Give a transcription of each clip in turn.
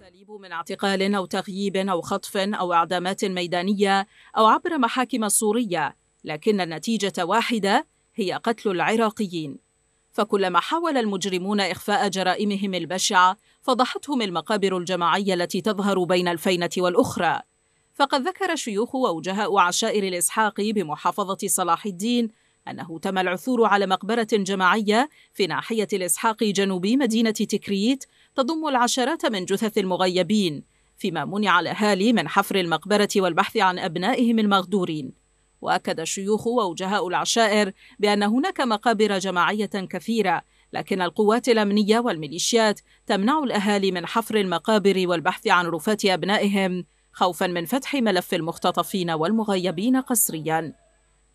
الأساليب من اعتقال أو تغييب أو خطف أو إعدامات ميدانية أو عبر محاكم سورية لكن النتيجة واحدة هي قتل العراقيين فكلما حاول المجرمون إخفاء جرائمهم البشعة فضحتهم المقابر الجماعية التي تظهر بين الفينة والأخرى فقد ذكر شيوخ ووجهاء عشائر الإسحاق بمحافظة صلاح الدين أنه تم العثور على مقبرة جماعية في ناحية الإسحاق جنوبي مدينة تكريت تضم العشرات من جثث المغيبين فيما منع الأهالي من حفر المقبرة والبحث عن أبنائهم المغدورين وأكد الشيوخ ووجهاء العشائر بأن هناك مقابر جماعية كثيرة لكن القوات الأمنية والميليشيات تمنع الأهالي من حفر المقابر والبحث عن رفات أبنائهم خوفا من فتح ملف المختطفين والمغيبين قسرياً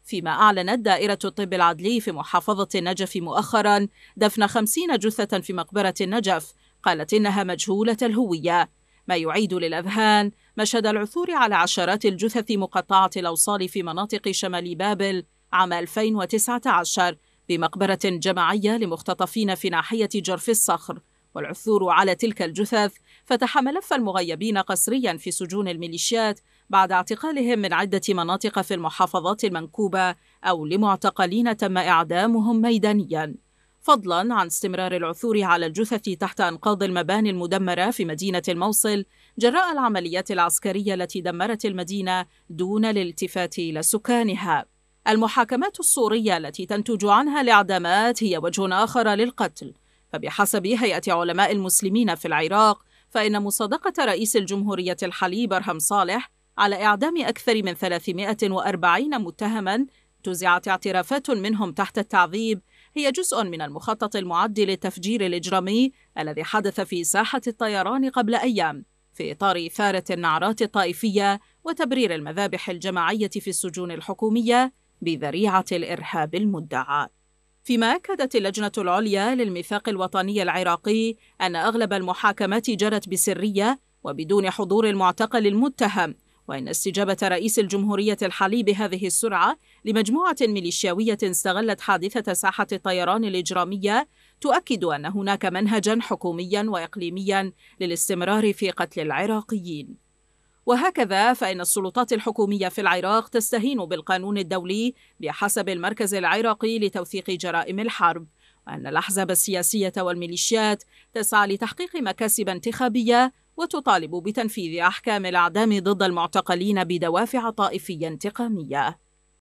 فيما أعلنت دائرة الطب العدلي في محافظة النجف مؤخرا دفن خمسين جثة في مقبرة النجف قالت إنها مجهولة الهوية ما يعيد للأذهان مشهد العثور على عشرات الجثث مقطعة الأوصال في مناطق شمال بابل عام 2019 بمقبرة جماعية لمختطفين في ناحية جرف الصخر والعثور على تلك الجثث فتح ملف المغيبين قسريا في سجون الميليشيات بعد اعتقالهم من عدة مناطق في المحافظات المنكوبة أو لمعتقلين تم إعدامهم ميدانياً فضلا عن استمرار العثور على الجثث تحت أنقاض المباني المدمرة في مدينة الموصل جراء العمليات العسكرية التي دمرت المدينة دون الالتفات إلى سكانها المحاكمات الصورية التي تنتج عنها الإعدامات هي وجه آخر للقتل فبحسب هيئة علماء المسلمين في العراق فإن مصادقة رئيس الجمهورية الحالي برهم صالح على إعدام أكثر من 340 متهما توزعت اعترافات منهم تحت التعذيب هي جزء من المخطط المعد للتفجير الإجرامي الذي حدث في ساحة الطيران قبل أيام في إطار إثارة النعرات الطائفية وتبرير المذابح الجماعية في السجون الحكومية بذريعة الإرهاب المدعى. فيما أكدت اللجنة العليا للميثاق الوطني العراقي أن أغلب المحاكمات جرت بسرية وبدون حضور المعتقل المتهم وإن استجابة رئيس الجمهورية الحالي بهذه السرعة لمجموعة ميليشياوية استغلت حادثة ساحة الطيران الإجرامية تؤكد أن هناك منهجا حكوميا وإقليميا للاستمرار في قتل العراقيين وهكذا فإن السلطات الحكومية في العراق تستهين بالقانون الدولي بحسب المركز العراقي لتوثيق جرائم الحرب وأن الأحزاب السياسية والميليشيات تسعى لتحقيق مكاسب انتخابية وتطالب بتنفيذ أحكام الأعدام ضد المعتقلين بدوافع طائفية انتقامية